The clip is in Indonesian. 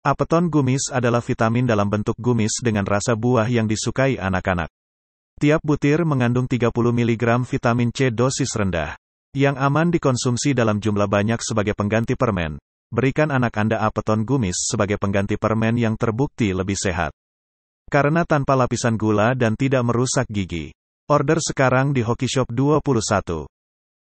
Apeton gumis adalah vitamin dalam bentuk gumis dengan rasa buah yang disukai anak-anak. Tiap butir mengandung 30 mg vitamin C dosis rendah. Yang aman dikonsumsi dalam jumlah banyak sebagai pengganti permen. Berikan anak Anda apeton gumis sebagai pengganti permen yang terbukti lebih sehat. Karena tanpa lapisan gula dan tidak merusak gigi. Order sekarang di Hoki Shop 21.